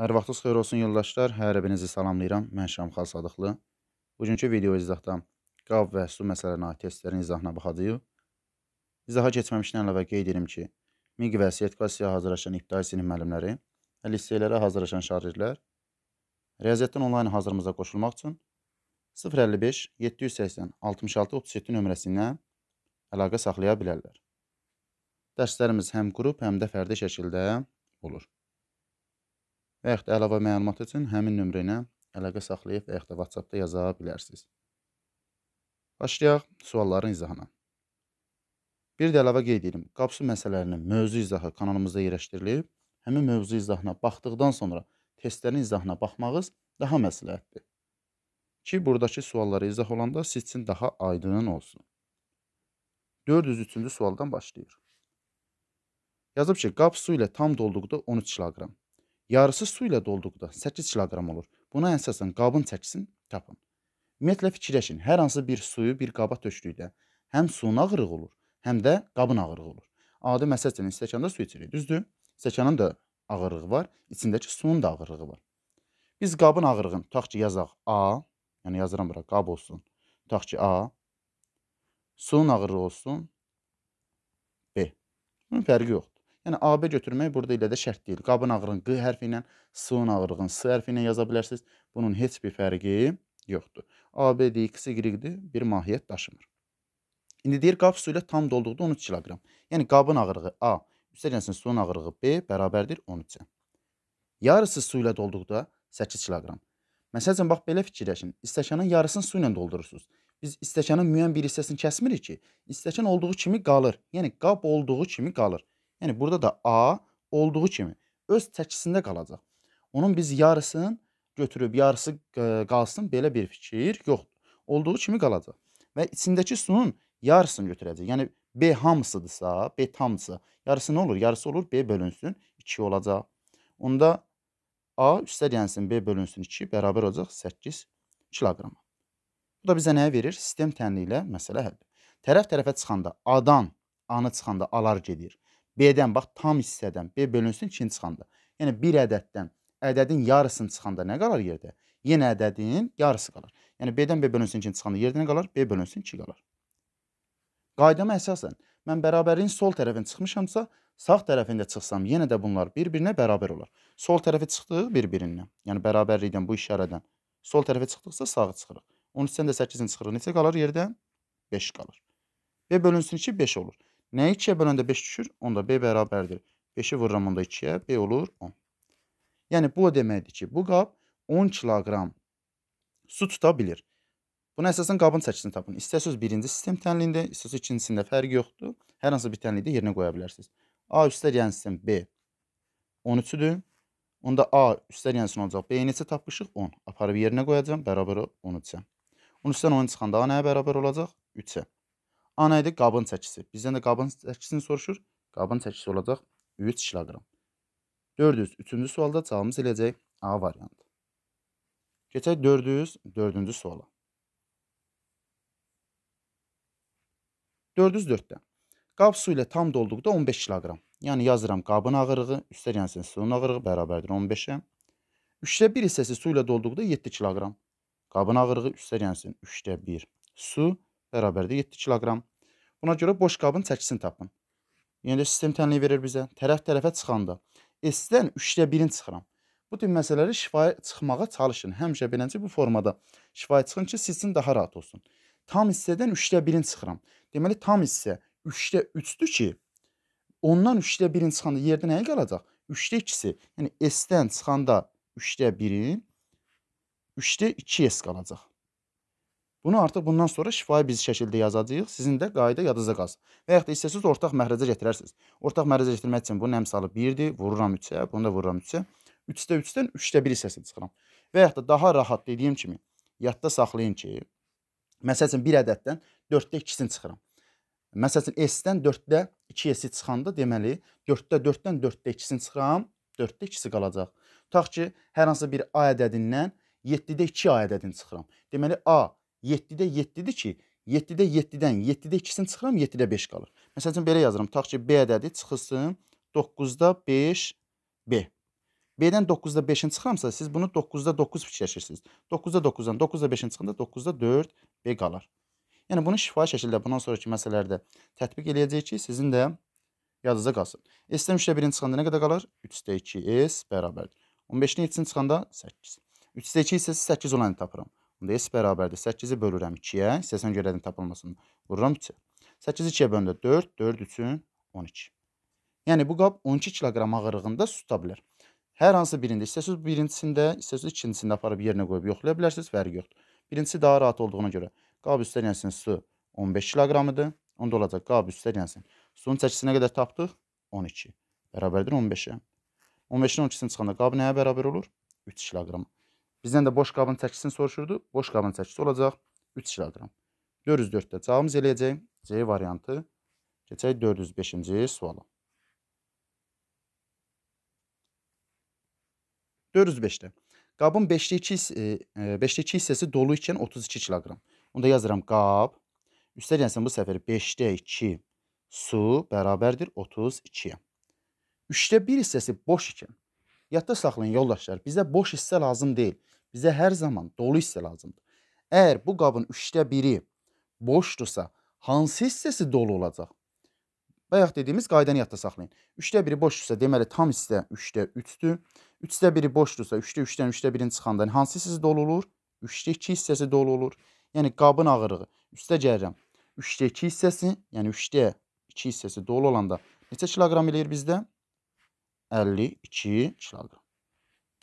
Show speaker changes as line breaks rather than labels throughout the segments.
Hər vaxtınız xeyir olsun yoldaşlar. Hər birinizi salamlayıram. Mən Şamxal Sadıqlı. Bugünkü video izahda qav və su məsələlərinə aid testlərin izahına baxacağıq. İzaha keçməmişdən əlavə qeyd edim ki, MİQ və Siyyət klassiyaya hazırlaşan ibtidai sinif müəllimləri, liseylərə hazırlaşan şagirdlər riyaziyyatdan onlayn hazırımıza qoşulmaq üçün 055 780 66 37 nömrəsindən əlaqə saxlaya bilərlər. Dərslərimiz həm qrup, həm də fərdi şəkildə olur və yaxud da əlavə məlumat üçün həmin nömrənə əlaqə saxlayıb və yaxud da WhatsApp-da yaza bilərsiniz. Başlayaq sualların izahına. Bir də əlavə qeyd edim. Qapsu məsələlərinin mövzu izahı kanalımızda yerləşdirilib. Həmin mövzu izahına baxdıqdan sonra testlərin izahına baxmağınız daha məsləhətdir. Ki, buradakı suallara izah olanda siz üçün daha aydın olsun. 403-cü sualdan başlayır. Yazıb ki, qab su ilə tam dolduqda 13 kiloqram yarısı su ilə dolduqda 8 kiloqram olur. Buna əsasən qabın çəkisini tapın. Ümumiyyətlə fikirləşin, hər hansı bir suyu bir qaba tökdükdə həm suyun ağırlığı olur, həm də qabın ağırlığı olur. Adi məsəl üçün stəkanda su içirik, düzdür? Stəkanın da ağırlığı var, içindəki suyun da ağırlığı var. Biz qabın ağırlığını tutaq ki, yazaq A, yəni yazıram bura qab olsun. Tutaq ki, A. Suyun ağırlığı olsun B. Bunun fərqi yoxdur. Yəni AB götürmək burada ilə də şərt deyil. Qabın ağırın q hərfi ilə, sığın ağırlığın s hərfi ilə yaza bilərsiniz. Bunun heç bir fərqi yoxdur. AB dx y-dir, bir mahiyyət daşımır. İndi deyir qab su ilə tam dolduqda 13 kiloqram. Yəni qabın ağırlığı A, üstələnsin suyun ağırlığı B bərabərdir 13-ə. Yarısı su ilə dolduqda 8 kiloqram. Məsəl üçün bax belə fikirləşin. İstəkanın yarısını su ilə doldurursunuz. Biz istəkanın müəyyən bir hissəsini kəsmirik ki, istəkan olduğu kimi qalır. Yəni qab olduğu kimi qalır. Yəni burada da A olduğu kimi öz çəkisində qalacaq. Onun biz yarısını götürüb yarısı e, qalsın belə bir fikir yoxdur. Olduğu kimi qalacaq. Və içindəki sunun yarısını götürəcək. Yəni B hamısıdırsa, B tamsa, yarısı nə olur? Yarısı olur B bölünsün 2 olacaq. Onda A üstə deyənsin B bölünsün 2 bərabər olacaq 8 kiloqram. Bu da bizə nəyə verir? Sistem tənliyi ilə məsələ həll. Tərəf tərəfə çıxanda A-dan, A-nı çıxanda alar gedir. B-dən bax tam hissədən B bölünsün 2-ni çıxanda. Yəni bir ədəddən ədədin yarısını çıxanda nə qalar yerdə? Yenə ədədin yarısı qalar. Yəni B-dən B bölünsün 2-ni çıxanda yerdə nə qalar? B bölünsün 2 qalar. Qaydama əsasən mən bərabərin sol tərəfin çıxmışamsa, sağ tərəfində çıxsam yenə də bunlar bir-birinə bərabər olar. Sol tərəfi çıxdıq bir-birindən. Yəni bərabərlikdən bu işarədən sol tərəfə çıxdıqsa sağa çıxırıq. 13-dən də 8-in çıxırıq. Neçə qalar yerdə? 5 qalır. B bölünsün 2 5 olur. Nəyi 2-yə böləndə 5 düşür? Onda B bərabərdir. 5-i vururam onda 2-yə. B olur 10. Yəni, bu o deməkdir ki, bu qab 10 kiloqram su tuta bilir. Buna əsasən qabın çəkisini tapın. İstəsiniz birinci sistem tənliyində, istəsiniz ikincisində fərqi yoxdur. Hər hansı bir tənlikdə yerinə qoya bilərsiniz. A üstər yəni B 13-dür. Onda A üstər yəni olacaq. B neçə tapmışıq? 10. Aparıb yerinə qoyacam, bərabər 13-ə. 13-dən 10 çıxanda A nəyə bərabər olacaq? 3-ə. A nə idi? Qabın çəkisi. Bizdən də qabın çəkisini soruşur. Qabın çəkisi olacaq 3 kiloqram. 403-cü sualda cavabımız eləyəcək A variantı. Keçək 404-cü suala. 404-dən. Qab su ilə tam dolduqda 15 kiloqram. Yəni yazıram qabın ağırlığı, üstə yəni suyun ağırlığı bərabərdir 15-ə. 3-də 1 hissəsi su ilə dolduqda 7 kiloqram. Qabın ağırlığı üstə yəni 3-də 1 su bərabərdir 7 kiloqram. Buna görə boş qabın çəkisini tapın. Yəni sistem tənliyi verir bizə. Tərəf-tərəfə çıxanda S-dən 3-də 1-in çıxıram. Bu tip məsələləri şifahi çıxmağa çalışın. Həmişə beləncə bu formada şifahi çıxın ki, sizin daha rahat olsun. Tam hissədən 3də 1-in çıxıram. Deməli tam hissə 3də 3-dür ki, ondan 3də 1-in çıxanda yerdə nəyə qalacaq? 3də 2-si. Yəni S-dən çıxanda 3də 1-in 3də 2S qalacaq. Bunu artıq bundan sonra şifahi biz şəkildə yazacağıq. Sizin də qayda yadınıza qalsın. Və yaxud da istəsiniz ortaq məhrəcə gətirərsiniz. Ortaq məhrəcə gətirmək üçün bunun əmsalı 1-dir, vururam 3-ə, bunu da vururam 3-ə. 3-də 3-dən 3-də 1 hissəsini çıxıram. Və yaxud da daha rahat dediyim kimi yadda saxlayın ki, məsəl üçün 1 ədəddən 4-də 2-sini çıxıram. Məsəl üçün S-dən 4-də 2S-i çıxanda deməli 4-də 4-dən 4-də 2-sini çıxıram, 4-də 2-si qalacaq. Tutaq ki, hər hansı bir A ədədindən 7-də 2 A ədədini çıxıram. Deməli A 7-də 7-dir ki, 7-də 7-dən 7-də 2-sini çıxıram, 7-də 5 qalır. Məsəl üçün belə yazıram. Tutaq ki, B ədədi çıxılsın 9-da 5 B. B-dən 9-da 5-in çıxıramsa, siz bunu 9-da 9 fikirləşirsiniz. 9-da 9-dan 9-da 5-in çıxanda 9-da 4 B qalar. Yəni bunu şifahi şəkildə bundan sonraki məsələlərdə tətbiq eləyəcəyik ki, sizin də yadınıza qalsın. S-dən 3-də 1-in çıxanda nə qədər qalır? 3-də 2 S bərabərdir. 15-dən 7-in çıxanda 8. 3-də 2 isə 8 olanı tapıram. Bunda S bərabərdir. 8-i bölürəm 2-yə. İstəsən görədim tapılmasını. Vururam 3-ə. 8-i 2-yə bölündə 4, 4 üçün 12. Yəni bu qab 12 kiloqram ağırlığında su tuta bilər. Hər hansı birində, istəsəz birincisində, istəsəz ikincisində aparıb yerinə qoyub yoxlaya bilərsiniz, fərqi yoxdur. Birincisi daha rahat olduğuna görə qab üstəliyənsinin su 15 kiloqramıdır. Onda olacaq qab üstəliyənsin. Suyun çəkisinə qədər tapdıq 12. Bərabərdir 15-ə. 15-dən 12-sini çıxanda qab nəyə bərabər olur? 3 kiloqrama. Bizdən də boş qabın çəkisini soruşurdu. Boş qabın çəkisi olacaq 3 kiloqram. 404-də cavabımız eləyəcək C variantı. Keçək 405-ci suala. 405-də. Qabın 5-də 2, 5-də 2 hissəsi dolu ikən 32 kiloqram. Onu da yazıram qab. Üstə gəlsin yəni bu səfər 5-də 2 su bərabərdir 32-yə. 3-də 1 hissəsi boş ikən Yadda saxlayın yoldaşlar, bizə boş hissə lazım deyil. Bizə hər zaman dolu hissə lazımdır. Əgər bu qabın üçdə biri boşdursa, hansı hissəsi dolu olacaq? Bayaq dediyimiz qaydanı yadda saxlayın. 3-də 1-i boşdursa, deməli tam hissə 3-də 3-dür. 3-də 1-i boşdursa, 3-də 3-dən 3-də 1-in çıxandan hansı hissəsi dolu olur? 3-də 2 hissəsi dolu olur. Yəni qabın ağırlığı. 3-də gəlirəm. 3-də 2 hissəsi, yəni 3-də 2 hissəsi dolu olanda neçə kiloqram eləyir bizdə? 52 kiloqram.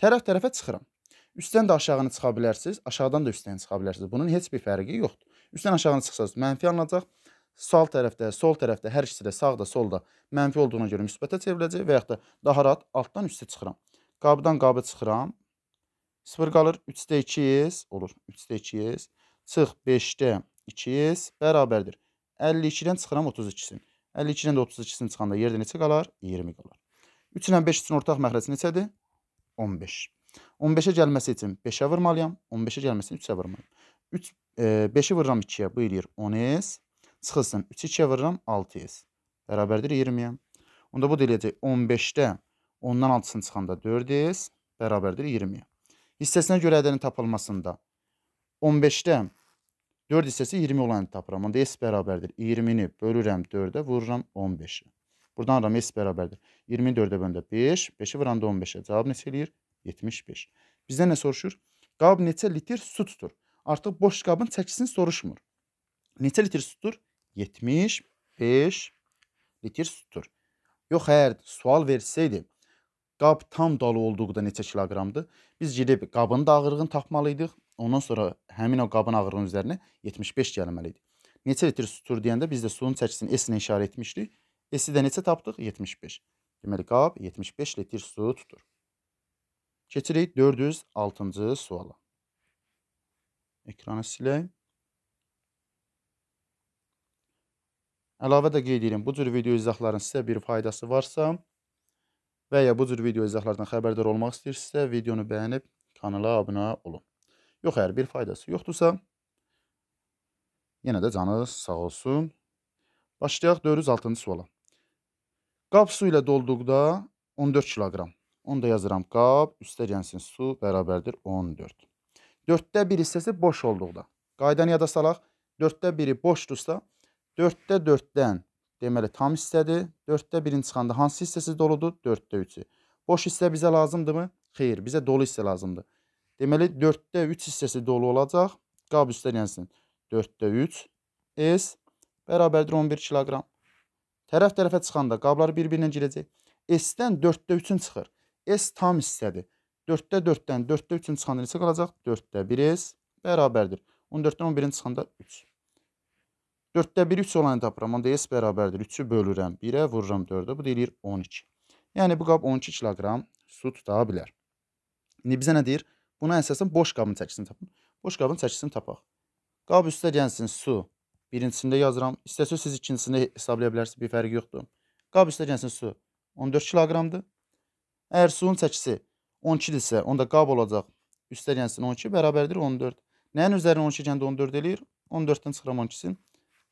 Tərəf-tərəfə çıxıram. Üstdən də aşağını çıxa bilərsiniz, aşağıdan da üstdən çıxa bilərsiniz. Bunun heç bir fərqi yoxdur. Üstdən aşağını çıxsaz mənfi alınacaq. Sağ tərəfdə, sol tərəfdə, hər ikisi də sağda, solda mənfi olduğuna görə müsbətə çevriləcək və yaxud da daha rahat altdan üstə çıxıram. Qabıdan qabı çıxıram. 0 qalır, 3-də 2-yiz, olur, 3-də 2-yiz. Çıx 5-də 2-yiz, bərabərdir. 52-dən çıxıram 32-sini. 52-dən də 32-sini çıxanda yerdə neçə qalar? 20 qalar. 3 ilə 5 üçün ortaq məxrəc neçədir? 15. 15-ə gəlməsi üçün 5-ə vurmalıyam. 15-ə gəlməsi üçün 3-ə vurmalıyam. 3 5-i e, vururam 2-yə, bu eləyir 10s. Çıxılsın 3-ü 2-yə vururam 6s. Bərabərdir 20-yə. Onda bu da eləyəcək 15-də 10-dan 6-sını çıxanda 4s bərabərdir 20-yə. Hissəsinə görə ədədin tapılmasında 15-də 4 hissəsi 20 olanı tapıram. Onda s bərabərdir 20-ni bölürəm 4-ə, vururam 15-i. Buradan alıram s bərabərdir 24-ə böndə 5, 5-i vuranda 15-ə. Cavab neçə eləyir? 75. Bizdə nə soruşur? Qab neçə litr su tutur? Artıq boş qabın çəkisini soruşmur. Neçə litr su tutur? 75 litr su tutur. Yox, əgər sual versəydi, qab tam dolu olduqda neçə kiloqramdır? Biz gedib qabın da ağırlığını tapmalıydıq. Ondan sonra həmin o qabın ağırlığının üzərinə 75 gəlməli idi. Neçə litr su tutur deyəndə biz də suyun çəkisini S-nə işarə etmişdik. S-i də neçə tapdıq? 75. Deməli, qab 75 litr su tutur. Keçirik 406-cı suala. Ekranı silək. Əlavə də qeyd edirəm, bu cür video izahların sizə bir faydası varsa və ya bu cür video izahlardan xəbərdar olmaq istəyirsinizsə, videonu bəyənib kanala abunə olun. Yox, əgər bir faydası yoxdursa, yenə də canı sağ olsun. Başlayaq 406-cı suala. Qab su ilə dolduqda 14 kiloqram. Onu da yazıram. Qab üstə gəlsin su bərabərdir 14. 4-də 1 hissəsi boş olduqda. Qaydanı yada salaq. 4-də 1-i boşdursa, 4-də 4-dən deməli tam hissədir. 4-də 1-in çıxanda hansı hissəsi doludur? 4-də 3-ü. Boş hissə bizə lazımdırmı? Xeyr, bizə dolu hissə lazımdır. Deməli 4-də 3 hissəsi dolu olacaq. Qab üstə gəlsin. 4-də 3 S bərabərdir 11 kiloqram. Tərəf-tərəfə çıxanda qablar bir-birinə girəcək. S-dən 4-də 3-ün çıxır. S tam hissədir. 4-də 4-dən 4-də 3-ün çıxanda neçə qalacaq? 4-də 1S bərabərdir. 14-dən 11-in çıxanda 3. 4-də 1 3 olanı tapıram. Onda S bərabərdir. 3-ü bölürəm. 1-ə vururam 4-ə. Bu da eləyir 12. Yəni bu qab 12 kiloqram su tuta bilər. İndi bizə nə deyir? Buna əsasən boş qabın çəkisini tapın. Boş qabın çəkisini tapaq. Qab üstə gəlsin su birincisində yazıram. İstəsə siz ikincisini hesablaya bilərsiniz, bir fərqi yoxdur. Qab üstə gəlsin su 14 kiloqramdır. Əgər suyun çəkisi 12-dirsə, onda qab olacaq. Üstə gəlsin 12 bərabərdir 14. Nəyin üzərinə 12 gəndə 14 eləyir? 14-dən çıxıram 12-sini.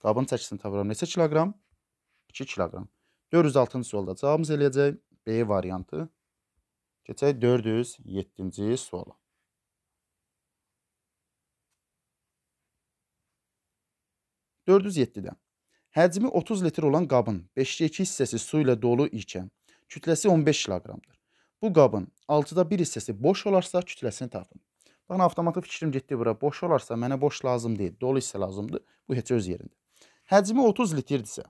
Qabın çəkisini tapıram. Neçə kiloqram? 2 kiloqram. 406-cı sualda cavabımız eləyəcək B variantı. Keçək 407-ci suala. 407-də həcmi 30 litr olan qabın 5-də 2 hissəsi su ilə dolu ikən kütləsi 15 kiloqramdır. Bu qabın 6-da 1 hissəsi boş olarsa kütləsini tapın. Baxın avtomatik fikrim getdi bura. Boş olarsa mənə boş lazım deyil, dolu hissə lazımdır. Bu heç öz yerində. Həcmi 30 litrdirsə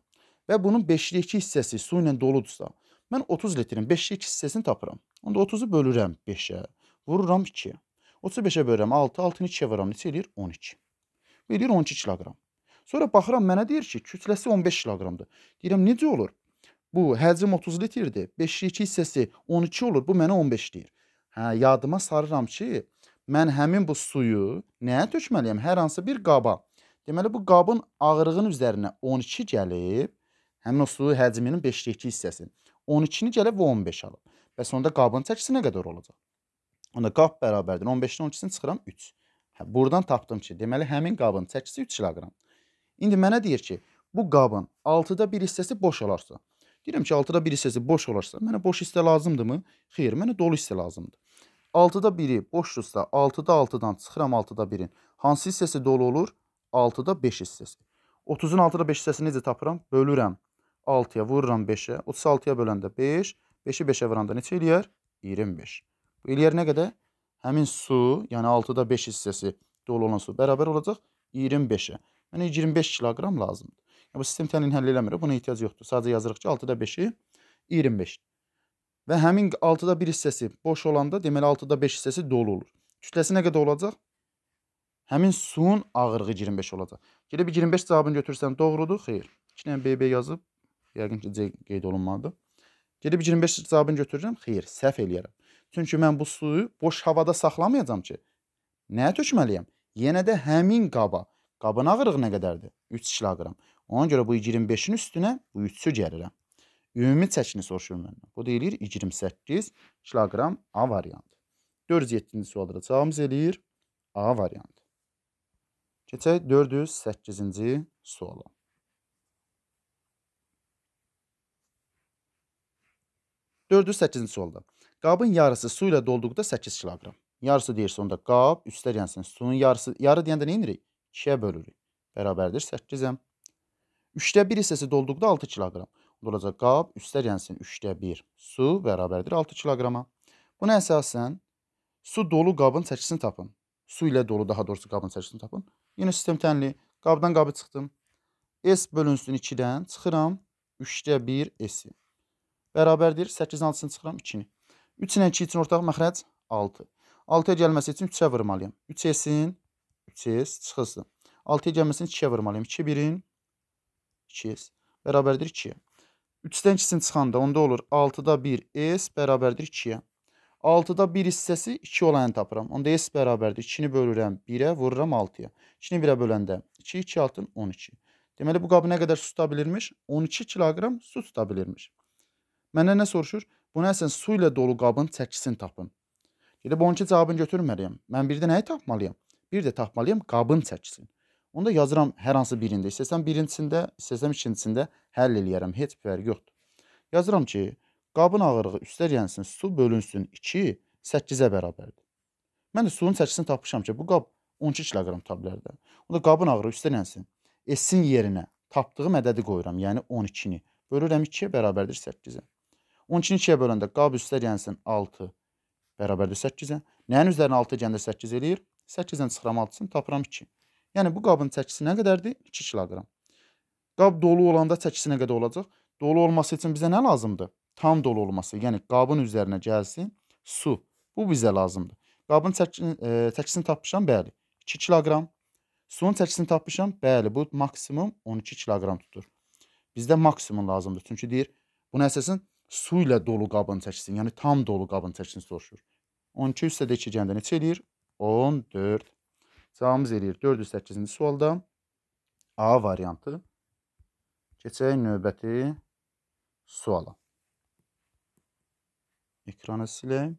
və bunun 5-də 2 hissəsi su ilə doludursa, mən 30 litrin 5-də 2 hissəsini tapıram. Onda 30-u bölürəm 5-ə, vururam 2-yə. 35-ə bölürəm 6, 6-nı 2-yə vururam, neçə eləyir? 12. Bu eləyir 12 kiloqram. Sonra baxıram mənə deyir ki, kütləsi 15 kiloqramdır. Deyirəm necə olur? Bu həcm 30 litrdir. 5-2 hissəsi 12 olur. Bu mənə 15 deyir. Hə, yadıma sarıram ki, mən həmin bu suyu nəyə tökməliyəm? Hər hansı bir qaba. Deməli bu qabın ağırlığının üzərinə 12 gəlib, həmin o su həcminin 5-2 hissəsi. 12-ni gəlib və 15 alıb. Bəs onda qabın çəkisi nə qədər olacaq? Onda qab bərabərdir. 15-dən 12-sini çıxıram 3. Hə, buradan tapdım ki, deməli həmin qabın çəkisi 3 kiloqramdır. İndi mənə deyir ki, bu qabın 6-da 1 hissəsi boş olarsa. Deyirəm ki, 6-da 1 hissəsi boş olarsa, mənə boş hissə lazımdırmı? Xeyr, mənə dolu hissə lazımdır. 6-da 1-i boşdursa, 6-da 6-dan çıxıram 6-da 1-in. Hansı hissəsi dolu olur? 6-da 5 hissəsi. 30-un 6-da 5 hissəsini necə tapıram? Bölürəm 6-ya, vururam 5-ə. 36-ya böləndə 5, 5-i 5-ə vuranda neçə eləyər? 25. Bu eləyər nə qədər? Həmin su, yəni 6-da 5 hissəsi dolu olan su bərabər olacaq 25-ə. Mənə 25 kiloqram lazımdır. Yəni, bu sistem tənin həll eləmir, buna ehtiyac yoxdur. Sadəcə yazırıq ki, 6-da 5-i 25. Və həmin 6-da 1 hissəsi boş olanda, deməli 6-da 5 hissəsi dolu olur. Kütləsi nə qədər olacaq? Həmin suyun ağırlığı 25 olacaq. Gələ bir 25 cavabını götürsən doğrudur, xeyr. 2 dənə BB yazıb, yəqin ki, C qeyd olunmalıdır. Gedib 25 cavabını götürürəm, xeyr, səhv eləyərəm. Çünki mən bu suyu boş havada saxlamayacam ki. Nəyə tökməliyəm? Yenə də həmin qaba Qabın ağırlığı nə qədərdir? 3 kiloqram. Ona görə bu 25-in üstünə bu 3-ü gəlirəm. Ümumi çəkini soruşur məndən. Bu deyilir 28 kiloqram A variantı. 407-ci sualda da cavabımız eləyir A variantı. Keçək 408-ci suala. Dördüncü, səkkizinci sualda. Qabın yarısı su ilə dolduqda 8 kiloqram. Yarısı deyirsə onda qab, üstlər yəni sunun yarısı, yarı deyəndə nə edirik? 2-yə bölürük. Bərabərdir 8-ə. 3-də 1 hissəsi dolduqda 6 kiloqram. Olacaq qab, üstlər yansın 3-də 1. Su bərabərdir 6 kiloqrama. Buna əsasən su dolu qabın çəkisini tapın. Su ilə dolu daha doğrusu qabın çəkisini tapın. Yenə sistem tənli. Qabdan qabı çıxdım. S bölünsün 2-dən çıxıram. 3-də 1 S-i. Bərabərdir 8-dən 6-sını çıxıram 2-ni. 3 ilə 2 üçün ortaq məxrəc 6. 6-ya gəlməsi üçün 3-ə vurmalıyam. 3 S-in 3s çıxızdır. 6-ya gəlməsini 2-yə vurmalıyam. 2 1-in 2s bərabərdir 2-yə. 3-dən 2-sini çıxanda onda olur 6-da 1s bərabərdir 2-yə. 6-da 1 hissəsi 2 olanı tapıram. Onda s bərabərdir 2-ni bölürəm 1-ə, vururam 6-ya. 2-ni 1-ə böləndə 2, 2 altın 12. Deməli bu qabı nə qədər su tuta bilirmiş? 12 kiloqram su tuta bilirmiş. Məndən nə soruşur? Bunu əslən su ilə dolu qabın çəkisini tapın. Gedib 12 cavabını götürməliyəm. Mən birdə nəyi tapmalıyam? Bir də tapmalıyam qabın çəksin. Onda yazıram hər hansı birində. İstəsəm birincisində, istəsəm ikincisində həll eləyərəm. Heç bir fərqi yoxdur. Yazıram ki, qabın ağırlığı üstər yənsin, su bölünsün 2 8-ə bərabərdir. Mən də suyun çəkisini tapmışam ki, bu qab 12 kiloqram tapa bilər. Onda qabın ağırlığı üstər yənsin. S-in yerinə tapdığım ədədi qoyuram, yəni 12-ni. Bölürəm 2-yə bərabərdir 8-ə. 12-ni 2-yə böləndə qab üstər yənsin 6 bərabərdir 8-ə. Nəyin üzərinə 6 gəndə 8 eləyir? 8-dən çıxıram 6-sını, tapıram 2. Yəni bu qabın çəkisi nə qədərdir? 2 kiloqram. Qab dolu olanda çəkisi nə qədər olacaq? Dolu olması üçün bizə nə lazımdır? Tam dolu olması, yəni qabın üzərinə gəlsin su. Bu bizə lazımdır. Qabın çəkin, e, çəkisini tapmışam, bəli. 2 kiloqram. Suyun çəkisini tapmışam, bəli. Bu maksimum 12 kiloqram tutur. Bizdə maksimum lazımdır. Çünki deyir, bunu əsasən su ilə dolu qabın çəkisin, yəni tam dolu qabın çəkisini soruşur. 12 üstə də 2 gəndə neçə eləyir? 14. Cavabımız eləyir 408-ci sualda A variantı. Keçək növbəti suala. Ekranı silək.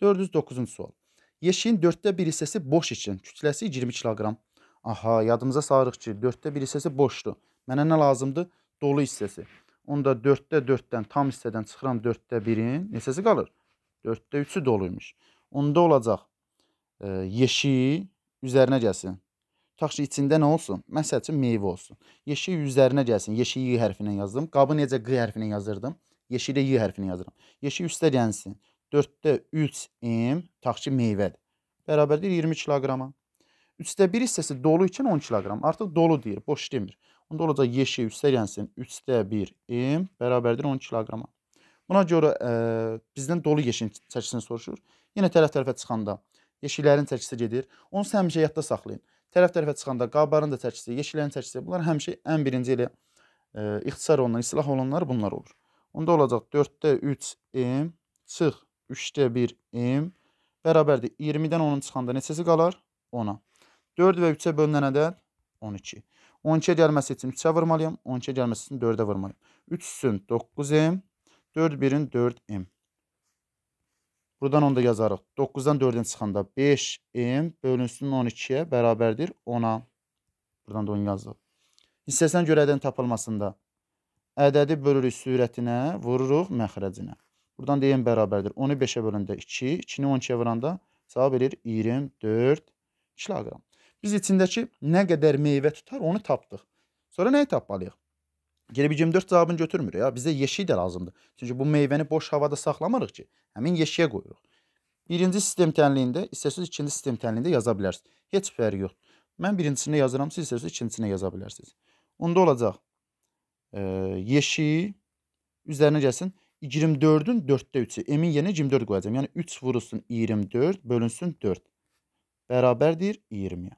Dördüz doqquzuncu sual. Yeşiyin dörddə bir hissəsi boş için kütləsi 20 kiloqram. Aha, yadımıza salırıq ki, dörddə bir hissəsi boşdur. Mənə nə lazımdır? Dolu hissəsi. Onda 4-də 4-dən tam hissədən çıxıram 4-də 1-in. Neçəsi qalır? 4-də 3-ü doluymuş. Onda olacaq e, yeşiyi üzərinə gəlsin. Tutaq ki, içində nə olsun? Məsəl üçün meyvə olsun. Yeşiyi üzərinə gəlsin. Yeşiyi Y hərfinə yazdım. Qabı necə Q hərfinə yazırdım? Yeşiyi də Y hərfinə yazıram. Yeşiyi üstə gəlsin. 4-də 3M, tutaq ki, meyvədir. Bərabərdir 20 kiloqrama. 3-də 1 hissəsi dolu ikən 10 kiloqram. Artıq dolu deyir, boş demir. Onda olacaq yeşik üstə gəlsin. 3-də 1 m bərabərdir 10 kiloqrama. Buna görə ə, e, bizdən dolu yeşiyin çəkisini soruşur. Yenə tərəf-tərəfə çıxanda yeşiklərin çəkisi gedir. Onu həmişə yadda saxlayın. Tərəf-tərəfə çıxanda qabların da çəkisi, yeşiklərin çəkisi, bunlar həmişə ən birinci elə ə, e, ixtisar olunan, istilah olunanlar bunlar olur. Onda olacaq 4-də 3 m çıx 3-də 1 m bərabərdir 20-dən 10-un çıxanda neçəsi qalar? 10-a. 4 və 3-ə bölünən ədəd 12. 12-yə gəlməsi üçün 3-ə vurmalıyam. 12-yə gəlməsi üçün 4-ə vurmalıyam. 3 üçün 9m, 4 birin 4m. Buradan onu da yazarıq. 9-dan 4-ün çıxanda 5m bölünsün 12-yə bərabərdir 10-a. Buradan da onu yazdıq. Hissəsinə görə ədədin tapılmasında ədədi bölürük sürətinə, vururuq məxrəcinə. Buradan deyim bərabərdir. 10-u 5-ə bölündə 2, 2-ni 12-yə vuranda cavab verir 24 kiloqram. Biz içindəki nə qədər meyvə tutar, onu tapdıq. Sonra nəyi tapmalıyıq? Geri bir 24 cavabını götürmür ya. Bizə yeşik də lazımdır. Çünki bu meyvəni boş havada saxlamırıq ki, həmin yeşiyə qoyuruq. Birinci sistem tənliyində, istəsəz ikinci sistem tənliyində yaza bilərsiniz. Heç fərqi yoxdur. Mən birincisini yazıram, siz istəsəz ikincisini yaza bilərsiniz. Onda olacaq e, yeşiyi üzərinə gəlsin 24-ün 4-də 3-ü. M-in yerinə 24 qoyacam. Yəni 3 vurulsun 24, bölünsün 4. Bərabərdir 20-yə.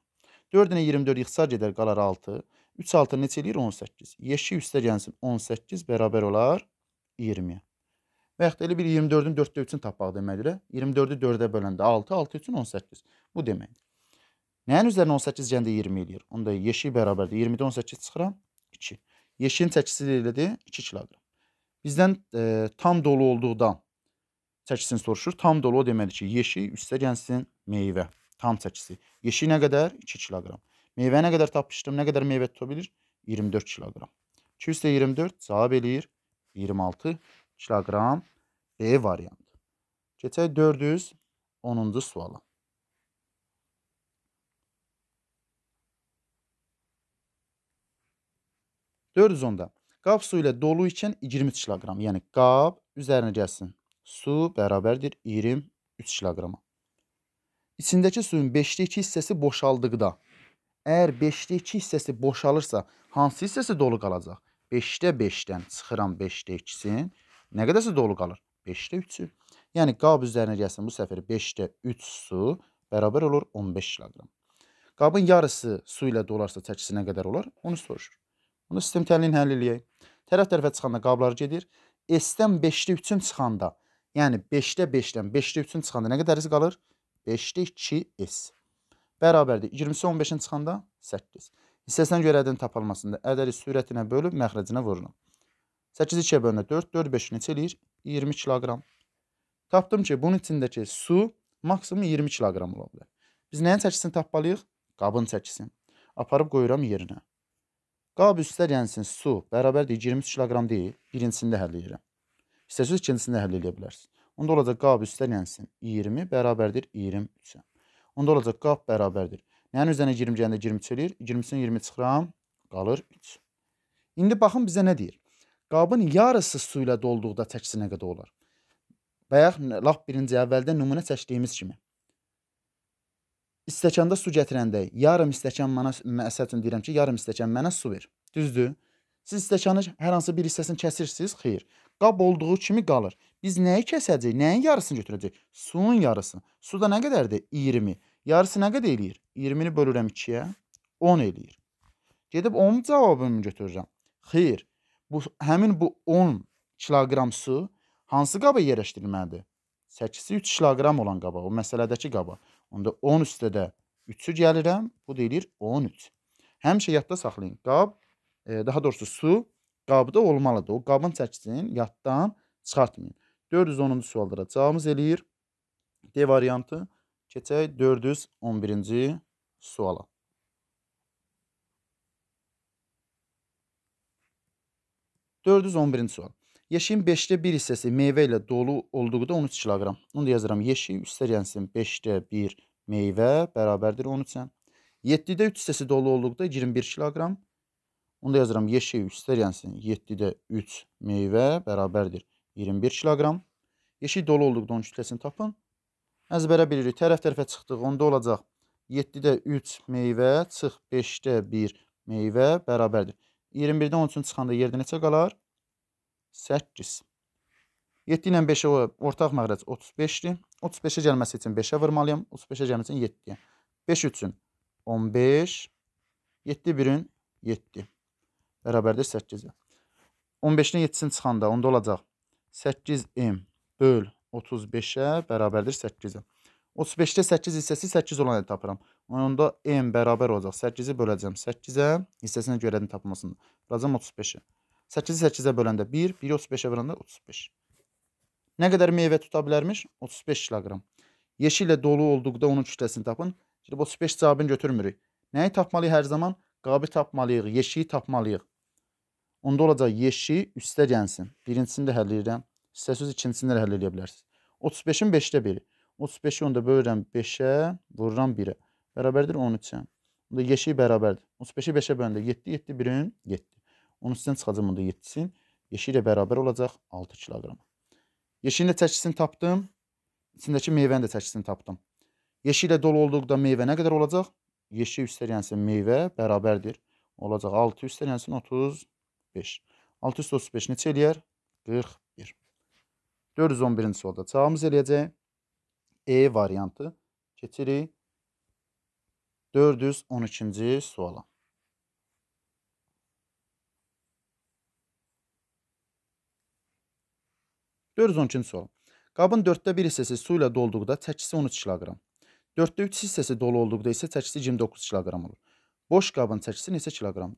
4-ünə 24 ixtisar gedər, qalar 6. 3 6 neçə eləyir? 18. Yeşik üstə gəlsin. 18 bərabər olar 20. Və yaxud elə bir 24-ün 4-də 3-ünü tapmaq deməkdir. 24-ü 4-ə böləndə 6, 6 üçün 18. Bu deməkdir. Nəyin üzərinə 18 gəndə 20 eləyir? Onda yeşik bərabərdir. 20-də 18 çıxıram, 2. Yeşiyin çəkisi elədir 2 kiloqram. Bizdən e, tam dolu olduqdan çəkisini soruşur. Tam dolu o deməkdir ki, yeşik üstə gəlsin meyvə. Tam çəkisi. Yeşiyi nə qədər? 2 kiloqram. Meyvə nə qədər tapışdım? Nə qədər meyvə tuta bilir? 24 kiloqram. 2 üstə 24 cavab eləyir 26 kiloqram B variantı. Keçək 410-cu suala. Dördüz onda. Qab su ilə dolu ikən 23 kiloqram. Yəni qab üzərinə gəlsin. Su bərabərdir 23 kiloqrama içindəki suyun 5-də 2 hissəsi boşaldıqda, əgər 5-də 2 hissəsi boşalırsa, hansı hissəsi dolu qalacaq? 5-də 5-dən çıxıram 5-də 2-sin, nə qədəsi dolu qalır? 5-də 3-ü. Yəni, qab üzərinə gəlsin bu səfər 5-də 3 su bərabər olur 15 kiloqram. Qabın yarısı su ilə dolarsa çəkisinə qədər olar, onu soruşur. Bunu sistem təlliyin həll eləyək. Tərəf tərəfə çıxanda qablar gedir. S-dən 5-də 3-ün çıxanda, yəni 5-də 5-dən 5-də 3-ün çıxanda nə qədərisi qalır? 5-də 3-ün çıxanda. 5-dir 2S. Bərabərdir. 20-si 15-in çıxanda 8. Hissəsinə görə ədədin tapılmasında ədədi sürətinə bölüb məxrəcinə vurulur. 8 2-yə bölünür 4, 4 5 neçə eləyir? 20 kiloqram. Tapdım ki, bunun içindəki su maksimum 20 kiloqram ola bilər. Biz nəyin çəkisini tapmalıyıq? Qabın çəkisini. Aparıb qoyuram yerinə. Qab üstlər yəni su bərabərdir 23 kiloqram deyil, birincisində həll edirəm. İstəsəz ikincisində həll edə bilərsiniz. Onda olacaq qab üstələnsin 20 bərabərdir 23-ə. Onda olacaq qab bərabərdir. Nəyin üzərinə 20 gələndə 23 eləyir. 23-dən 20 çıxıram, qalır 3. İndi baxın bizə nə deyir? Qabın yarısı su ilə dolduqda çəkisi nə qədər olar? Bayaq lap birinci əvvəldə nümunə çəkdiyimiz kimi. İstəkanda su gətirəndə yarım istəkan mənə məsəl üçün deyirəm ki, yarım istəkan mənə su ver. Düzdür? Siz istəkanın hər hansı bir hissəsini kəsirsiniz, xeyr qab olduğu kimi qalır. Biz nəyi kəsəcəyik? Nəyin yarısını götürəcəyik? Suyun yarısını. Su da nə qədərdir? 20. Yarısı nə qədər eləyir? 20-ni bölürəm 2-yə. 10 eləyir. Gedib 10 cavabını götürürəm. Xeyr. Bu həmin bu 10 kiloqram su hansı qaba yerləşdirilməlidir? 8-i 3 kiloqram olan qaba, o məsələdəki qaba. Onda 10 üstə də 3-ü gəlirəm, bu deyilir 13. Həmişə yadda saxlayın. Qab, e, daha doğrusu su qabda olmalıdır. O qabın çəkisini yaddan çıxartmayın. 410-cu suallara cavabımız eləyir. D variantı. Keçək 411-ci suala. Dördüz on birinci sual. Yeşiyin 5-də 1 hissəsi meyvə ilə dolu olduqda 13 kq. Onu da yazıram. Yeşik üstəriyansin yəni 5-də 1 meyvə bərabərdir 13-sən. 7-də 3 hissəsi dolu olduqda 21 kq. Onda yazıram yeşik üstə gəlsin. 7-də 3 meyvə bərabərdir 21 kiloqram. Yeşik dolu olduqda onun kütləsini tapın. Əzbərə bilirik. Tərəf-tərəfə çıxdıq. Onda olacaq 7-də 3 meyvə çıx 5-də 1 meyvə bərabərdir. 21-dən 13 çıxanda yerdə neçə qalar? 8. 7 ilə 5-ə ortaq məğrəc 35-dir. 35-ə gəlməsi üçün 5-ə vurmalıyam. 35-ə gəlməsi üçün 7-yə. 5 üçün 15, 7 birin 7 bərabərdir 8-ə. 15-dən 7-sini çıxanda onda olacaq 8m böl 35-ə bərabərdir 8-ə. 35-də 8 hissəsi 8 olan ədəd tapıram. Onda m bərabər olacaq. 8-i böləcəm 8-ə, hissəsinə görədən tapılmasını. Böləcəm 35-ə. 8-i 8-ə böləndə 1, 1-i 35-ə böləndə 35. Nə qədər meyvə tuta bilərmiş? 35 kiloqram. Yeşillə dolu olduqda onun kütləsini tapın. Şimdi 35 cavabını götürmürük. Nəyi tapmalıyıq hər zaman? Qabı tapmalıyıq, yeşiyi tapmalıyıq. Onda olacaq yeşi üstə gəlsin. Birincisini də həll edirəm. İstəsiniz ikincisini də həll edə bilərsiniz. 35-in 5-də biri. 35-i onda bölürəm 5-ə, vururam 1-ə. Bərabərdir 13-ə. Onda yeşi bərabərdir. 35-i 5-ə böləndə 7, 7 birin 7. 13-dən çıxacam onda 7-sin. Yeşi ilə bərabər olacaq 6 kiloqram. Yeşinin də çəkisini tapdım. İçindəki meyvənin də çəkisini tapdım. Yeşi ilə dolu olduqda meyvə nə qədər olacaq? Yeşi üstələyənsin meyvə bərabərdir. Olacaq 6 üstələyənsin 30 35. 6 üstü 35 neçə eləyər? 41. 411-ci solda cavabımız eləyəcək. E variantı. Keçirik 412-ci suala. Dörd on ikinci sual. Qabın dörddə bir hissəsi su ilə dolduqda çəkisi 13 kq. Dörddə üç hissəsi dolu olduqda isə çəkisi 29 kq olur. Boş qabın çəkisi neçə kq-dır?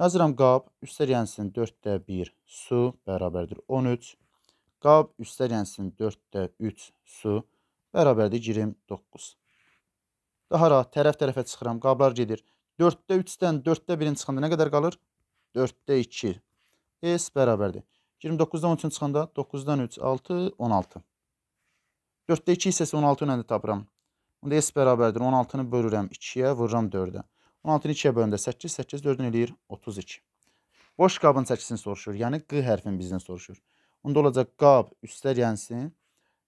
Yazıram qab üstəl yəni 4-də 1 su bərabərdir 13. Qab üstəl yəni 4-də 3 su bərabərdir 29. Daha rahat tərəf-tərəfə çıxıram. Qablar gedir. 4-də 3-dən 4-də 1-in çıxanda nə qədər qalır? 4-də 2. S bərabərdir. 29-dan 13-ün çıxanda 9-dan 3, 6, 16. 4-də 2 hissəsi 16 ilə də tapıram. Onda S bərabərdir. 16-nı bölürəm 2-yə, vururam 4-ə. 16-ni 2-yə bölündə 8, 8 4-dən eləyir 32. Boş qabın çəkisini soruşur, yəni q hərfini bizdən soruşur. Onda olacaq qab üstər yənsin.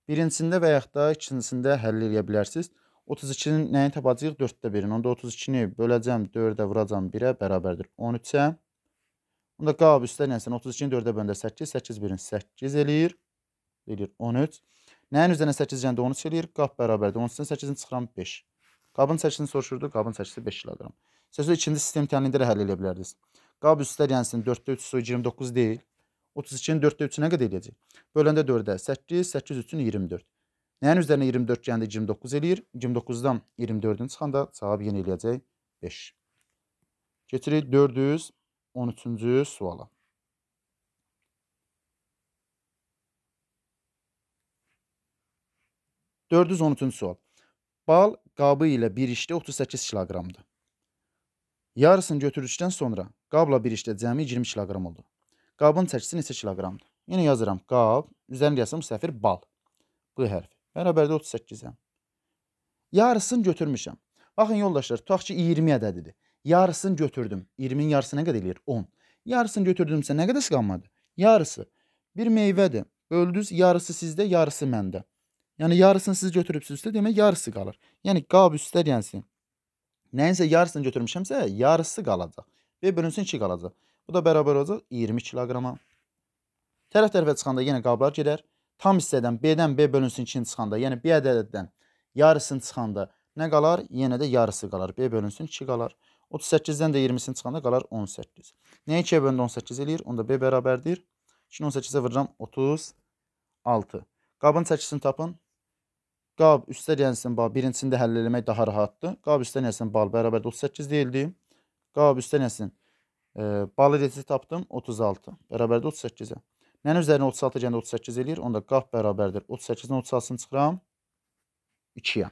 Birincisində və yaxud da ikincisində həll eləyə bilərsiniz. 32-nin nəyi tapacağıq? 4-də 1-in. Onda 32-ni böləcəm 4-ə, vuracam 1-ə bərabərdir 13-ə. Onda qab üstər yənsin 32-ni 4-də böləndə 8, 8 1-in 8 eləyir. Eləyir 13. Nəyin üzərinə 8 gəndə 13 eləyir? Qab bərabərdir 13-dən 8-ini çıxıram 5. Qabın çəkisini soruşurdu. Qabın çəkisi 5 kq. Siz o ikinci sistem imtahanını də həll edə bilərdiniz. Qab üstlər, yəni sizin 4-də 3 su 29 deyil. 32-nin 4-də 3-ü nə qədər eləyəcək? Böləndə 4-də 8, 8 üçün 24. Nəyin üzərinə 24 gəldə 29 eləyir. 29-dan 24-ün çıxanda cavab yenə eləyəcək 5. Keçirik 413-cü suala. Dördüz on üçüncü sual. Bal qabı ilə birişdə 38 kiloqramdır. Yarısını götürdükdən sonra qabla birişdə cəmi 20 kiloqram oldu. Qabın çəkisi neçə kiloqramdır? Yenə yəni yazıram qab, üzərinə yazsam səfir bal. B hərfi. Bərabərdə 38-əm. Yarısını götürmüşəm. Baxın yoldaşlar, tutaq ki 20 ədədidir. Yarısını götürdüm. 20-nin yarısı nə qədər eləyir? 10. Yarısını götürdümsə nə qədər qalmadı? Yarısı. Bir meyvədir. Böldüz, yarısı sizdə, yarısı məndə. Yəni yarısını siz götürübsünüzsə, demək yarısı qalır. Yəni qab üstə yəni nəyinsə yarısını götürmüşəmsə, yarısı qalacaq. B bölünsün 2 qalacaq. Bu da bərabər olacaq 20 kiloqrama. Tərəf-tərəfə çıxanda yenə qablar gedər. Tam hissədən B-dən B bölünsün 2-ni çıxanda, yəni B ədəddən yarısını çıxanda nə qalar? Yenə də yarısı qalar. B bölünsün 2 qalar. 38-dən də 20-sini çıxanda qalar 18. Nəyə 2-yə bölündə 18 eləyir? Onda B bərabərdir. 2-ni 18-ə vuracam 36. Qabın çəkisini tapın. Qab üstə rəqəmsin bal birincisini də həll eləmək daha rahatdır. Qab üstə rəqəmsin bal bərabər 38 deyildi. Qab üstə rəqəmsin e, balı rəqəmsi tapdım 36 bərabər 38-ə. Nənə üzərinə 36 gəndə 38 eləyir. Onda qaf bərabərdir. 38-dən 36-sını çıxıram. 2-yə.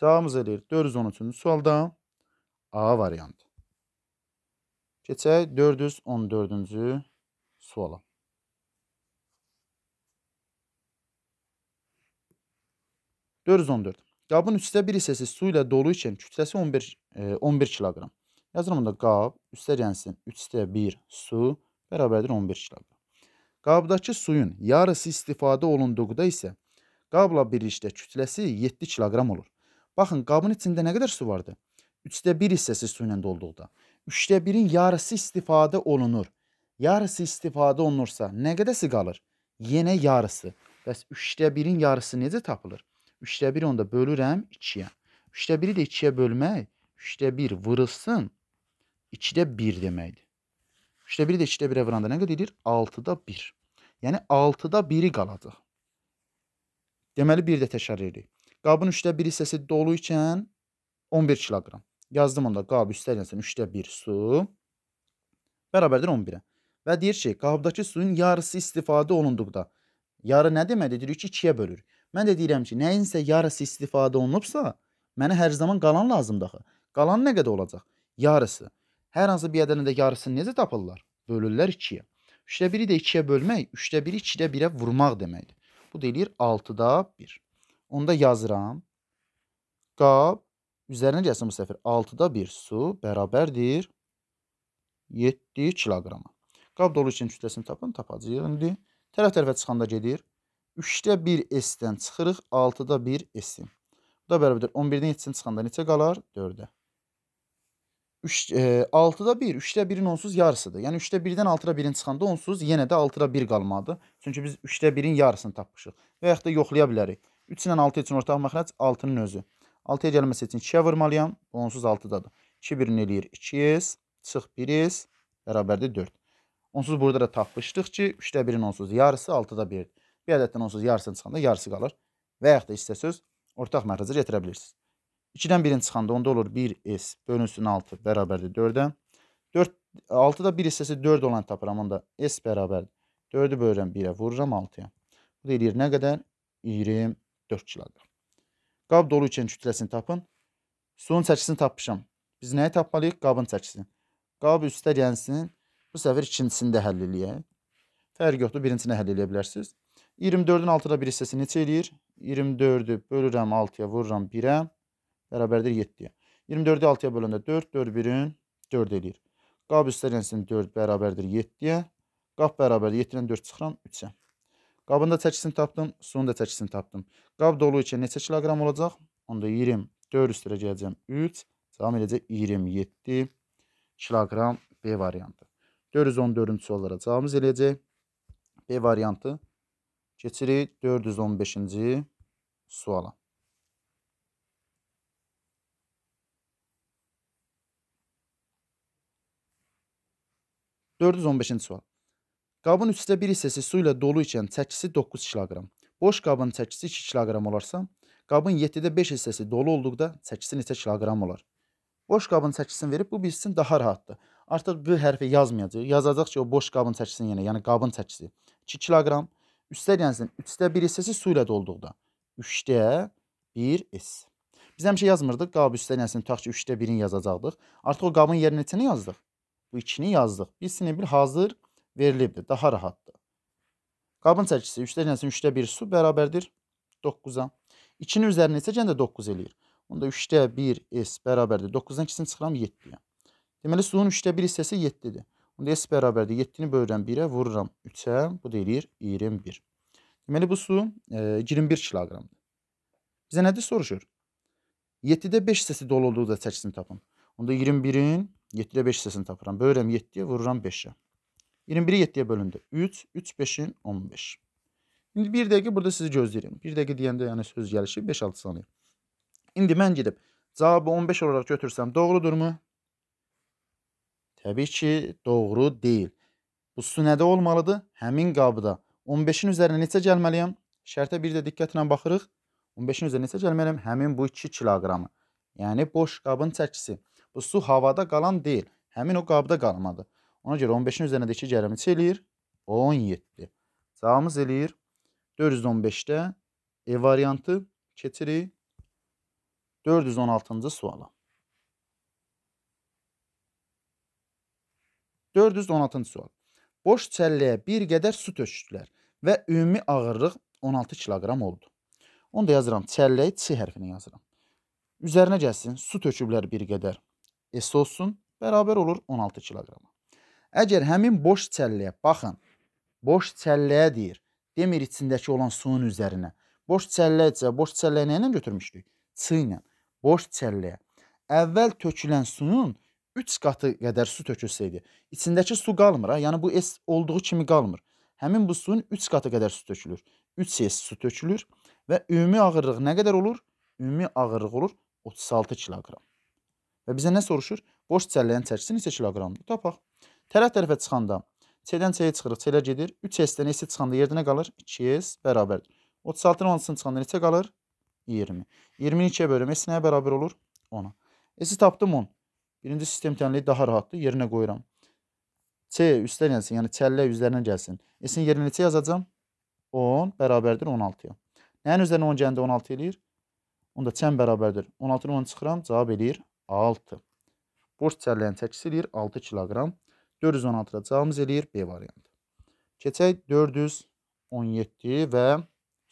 Cavabımız eləyir. 413-cü sualda A variantı. Keçək 414-cü suala. 414. Qabın üstə bir hissəsi su ilə dolu ikən kütləsi 11 e, 11 kiloqram. Yazıram da qab üstə rənsin 3 üstə 1 su bərabərdir 11 kiloqram. Qabdakı suyun yarısı istifadə olunduqda isə qabla birlikdə kütləsi 7 kiloqram olur. Baxın, qabın içində nə qədər su vardı? 3də 1 hissəsi su ilə dolduqda. 3də 1-in yarısı istifadə olunur. Yarısı istifadə olunursa, nə qədəsi qalır? Yenə yarısı. Bəs 3də 1-in yarısı necə tapılır? 3-də 1 onda bölürəm 2-yə. 3-də 1-i də 2-yə bölmək 3-də 1 vırılsın 2-də 1 deməkdir. 3-də 1-i də 2-də 1-ə vuranda nə qədər edir? 6-da 1. Yəni 6-da 1-i qalacaq. Deməli bir də təkrar edirik. Qabın 3-də 1 hissəsi dolu ikən 11 kiloqram. Yazdım onda qab üstələnsin 3-də 1 su bərabərdir 11-ə. Və deyir ki, qabdakı suyun yarısı istifadə olunduqda. Yarı nə deməkdir? Deyirik ki, 2-yə bölürük. Mən də deyirəm ki, nəyinsə yarısı istifadə olunubsa, mənə hər zaman qalan lazımdır axı. Qalan nə qədər olacaq? Yarısı. Hər hansı bir ədənin də yarısını necə tapırlar? Bölürlər 2-yə. 3-də 1-i də 2-yə bölmək, 3-də 1-i 2-də 1-ə vurmaq deməkdir. Bu da eləyir 6-da 1. Onda yazıram. Qab üzərinə gəlsin bu səfər. 6-da 1 su bərabərdir 7 kiloqrama. Qab dolu üçün kütləsini tapın, tapacağıq indi. Tərəf-tərəfə çıxanda gedir. 3-də 1 S-dən çıxırıq, 6-da 1 S-in. Bu da bərabərdir. 11-dən 7-dən çıxanda neçə qalar? 4-də. 6-da 1, 3-də 1-in onsuz yarısıdır. Yəni 3-də 1-dən 6-da 1-in çıxanda onsuz yenə də 6-da 1 qalmadı. Çünki biz 3-də 1-in yarısını tapmışıq. Və yaxud da yoxlaya bilərik. 3 ilə 6 üçün ortaq məxrəc 6-nın özü. 6-ya gəlməsi üçün 2-yə vurmalıyam. Onsuz 6-dadır. 2 1-in eləyir 2s, çıx 1s, bərabərdir 4. Onsuz burada da tapmışdıq ki, 3-də 1-in onsuz yarısı 6-da 1-dir. Bir ədəddən onsuz yarısını çıxanda yarısı qalır. Və yaxud da istəsəz ortaq məxrəcə gətirə bilirsiniz. 2-dən 1-in çıxanda onda olur 1s bölünsün 6 bərabərdir 4-ə. 4 6-da 1 hissəsi 4 olan tapıram onda s bərabərdir. 4-ü bölürəm 1-ə, vururam 6-ya. Bu da eləyir nə qədər? 24 kiloqram. Qab dolu üçün kütləsini tapın. Suyun çəkisini tapmışam. Biz nəyi tapmalıyıq? Qabın çəkisini. Qab üstə gəlisinin bu səfər ikincisini də həll eləyək. Fərq yoxdur, birincini həll eləyə bilərsiniz. 24-ün 6-da 1 hissəsi neçə eləyir? 24-ü bölürəm 6-ya, vururam 1-ə, bərabərdir 7-yə. 24-ü 6-ya böləndə 4, 4 birin 4 eləyir. Qab üstələnsin 4 bərabərdir 7-yə. Qab bərabərdir 7-dən 4 çıxıram 3-ə. Qabın da çəkisini tapdım, suyun da çəkisini tapdım. Qab dolu üçün neçə kiloqram olacaq? Onda 20, 4 üstələ gələcəm 3, cavab eləcək 27 kiloqram B variantı. 414-cü suallara cavabımız eləyəcək B variantı Keçirik 415-ci suala. Dörd yüz on beşinci sual. Qabın üçdə bir hissəsi su ilə dolu ikən çəkisi 9 kq. Boş qabın çəkisi 2 kq olarsa, qabın 7-də 5 hissəsi dolu olduqda çəkisi neçə kq olar? Boş qabın çəkisini verib bu bilsin daha rahatdır. Artıq B hərfi yazmayacaq. Yazacaq ki, o boş qabın çəkisini yenə, yəni qabın çəkisi 2 kq üstlər yansın. Yəni 3-də 1 hissəsi su ilə dolduqda. 3-də 1 s. Biz həmişə yazmırdıq. Qab üstlər yansın. Yəni Tutaq ki, 3-də 1-in yazacaqdıq. Artıq o qabın yerinə neçəni yazdıq? Bu 2-ni yazdıq. Bir sinir hazır verilibdir. Daha rahatdır. Qabın çəkisi 3-də yansın. Yəni 3-də 1 su bərabərdir 9-a. 2-nin üzərinə isə gənə də 9 eləyir. Onda 3-də 1 s bərabərdir. 9-dan 2-sini çıxıram 7-yə. Deməli, suyun 3-də 1 hissəsi 7-dir. Onda S bərabərdir 7-ni bölürəm 1-ə, vururam 3-ə, bu da eləyir 21. Deməli bu su e, 21 kiloqramdır. Bizə nədir soruşur? 7-də 5 hissəsi dolu olduğu da çəkisini tapın. Onda 21-in 7-də 5 hissəsini tapıram. Bölürəm 7-yə, vururam 5-ə. 21-i 7-yə bölündü. 3, 3 5-in 15. İndi 1 dəqiqə burada sizi gözləyirəm. 1 dəqiqə deyəndə yəni söz gəlişi 5-6 saniyə. İndi mən gedib cavabı 15 olaraq götürsəm doğrudurmu? Təbii ki, doğru deyil. Bu su nədə olmalıdır? Həmin qabda. 15-in üzərinə neçə gəlməliyəm? Şərtə bir də diqqətlə baxırıq. 15-in üzərinə neçə gəlməliyəm? Həmin bu 2 kiloqramı. Yəni boş qabın çəkisi. Bu su havada qalan deyil. Həmin o qabda qalmadı. Ona görə 15-in üzərinə də 2 gəlirəm. Neçə eləyir? 17. Cavabımız eləyir 415-də E variantı keçirik 416-cı suala. 416-cı sual. Boş çəlləyə bir qədər su tökdülər və ümumi ağırlıq 16 kiloqram oldu. Onu da yazıram. Çəlləyi ç hərfini yazıram. Üzərinə gəlsin. Su töküblər bir qədər. S olsun. Bərabər olur 16 kiloqrama. Əgər həmin boş çəlləyə, baxın, boş çəlləyə deyir. Demir içindəki olan suyun üzərinə. Boş çəllə isə boş çəlləyə nə ilə götürmüşdük? Ç ilə. Boş çəlləyə. Əvvəl tökülən suyun 3 qatı qədər su tökülsəydi, içindəki su qalmır, hə? yəni bu S olduğu kimi qalmır. Həmin bu suyun 3 qatı qədər su tökülür. 3 S su tökülür və ümumi ağırlıq nə qədər olur? Ümumi ağırlıq olur 36 kiloqram. Və bizə nə soruşur? Boş çəlləyin çəkisi neçə kiloqramdır? Tapaq. Tərəf-tərəfə çıxanda C-dən C-yə çıxırıq, C-lə gedir. 3S-dən S çıxanda yerdə nə qalır? 2S bərabərdir. 36-ın 10-sını çıxanda neçə qalır? 20. 22-yə bölüm S nəyə bərabər olur? 10-a. S-i tapdım 10. Birinci sistem tənliyi daha rahatdır. Yerinə qoyuram. C üstə gəlsin, yəni çəllə üzlərinə gəlsin. S-in yerinə neçə yazacam? 10 bərabərdir 16-ya. Nəyin üzərinə 10 gəlində 16 eləyir? Onda çən bərabərdir. 16-nı 10 çıxıram, cavab eləyir 6. Boş çəlləyin çəkisi eləyir 6 kq. 416-da cavabımız eləyir B variantı. Keçək 417 və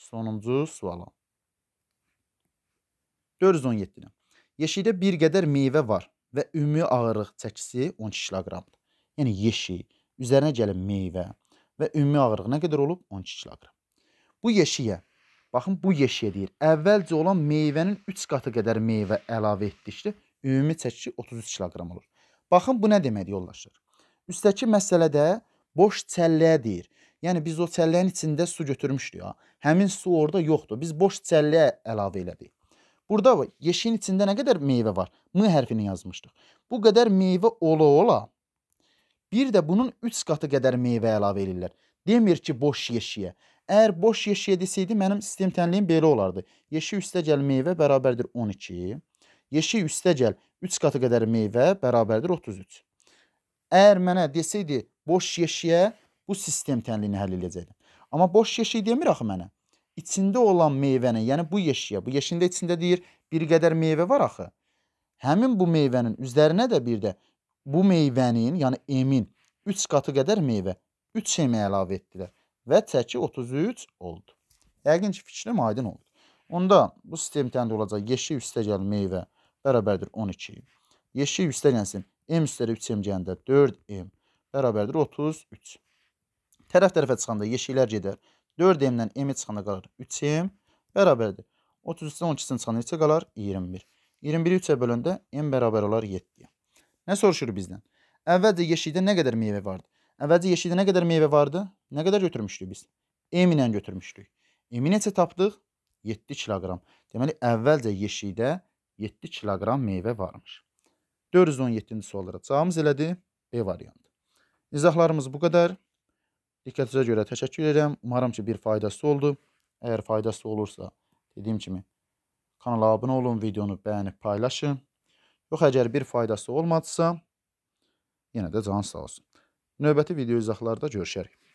sonuncu suala. 417-də. Yeşikdə bir qədər meyvə var və ümumi ağırlıq çəkisi 12 kiloqramdır. Yəni yeşik, üzərinə gələn meyvə və ümumi ağırlıq nə qədər olub? 12 kiloqram. Bu yeşiyə baxın bu yeşiyə deyir. Əvvəlcə olan meyvənin 3 qatı qədər meyvə əlavə etdikdə ümumi çəkisi 33 kiloqram olur. Baxın bu nə deməkdir yoldaşlar? Üstdəki məsələdə boş çəlləyə deyir. Yəni biz o çəlləyin içində su götürmüşdük ha. Həmin su orada yoxdur. Biz boş çəlləyə əlavə elədik. Burada yeşiyin içində nə qədər meyvə var? M hərfini yazmışdıq. Bu qədər meyvə ola-ola bir də bunun 3 qatı qədər meyvə əlavə eləyirlər. Demir ki, boş yeşiyə. Əgər boş yeşiyə desəydi, mənim sistem tənliyim belə olardı. Yeşi üstə gəl meyvə bərabərdir 12. Yeşi üstə gəl 3 qatı qədər meyvə bərabərdir 33. Əgər mənə desəydi, boş yeşiyə bu sistem tənliyini həll edəcəkdim. Amma boş yeşik demir axı mənə içində olan meyvəni, yəni bu yeşiyə, bu yeşində içində deyir, bir qədər meyvə var axı. Həmin bu meyvənin üzərinə də bir də bu meyvənin, yəni emin 3 qatı qədər meyvə, 3 emək əlavə etdilər və çəki 33 oldu. Yəqin ki, fikrim aydın oldu. Onda bu sistemdən də olacaq yeşik üstəgəl meyvə bərabərdir 12. Yeşik üstəgəlsin m üstəri 3m gələndə 4m bərabərdir 33. Tərəf tərəfə çıxanda yeşiklər gedər. 4M-dən M-i çıxanda qalır 3M bərabərdir. 33-dən 12-sini çıxanda neçə qalar? 21. 21-i 3-ə böləndə M bərabər olar 7-yə. Nə soruşur bizdən? Əvvəlcə yeşikdə nə qədər meyvə vardı? Əvvəlcə yeşikdə nə qədər meyvə vardı? Nə qədər götürmüşdük biz? M ilə götürmüşdük. M-i neçə tapdıq? 7 kiloqram. Deməli, əvvəlcə yeşikdə 7 kiloqram meyvə varmış. 417-ci suallara cavabımız elədi B variantı. İzahlarımız bu qədər. Diqqətinizə görə təşəkkür edirəm. Umarım ki, bir faydası oldu. Əgər faydası olursa, dediyim kimi, kanala abunə olun, videonu bəyənib paylaşın. Yox, əgər bir faydası olmadısa, yenə də can sağ olsun. Növbəti video izahlarda görüşərik.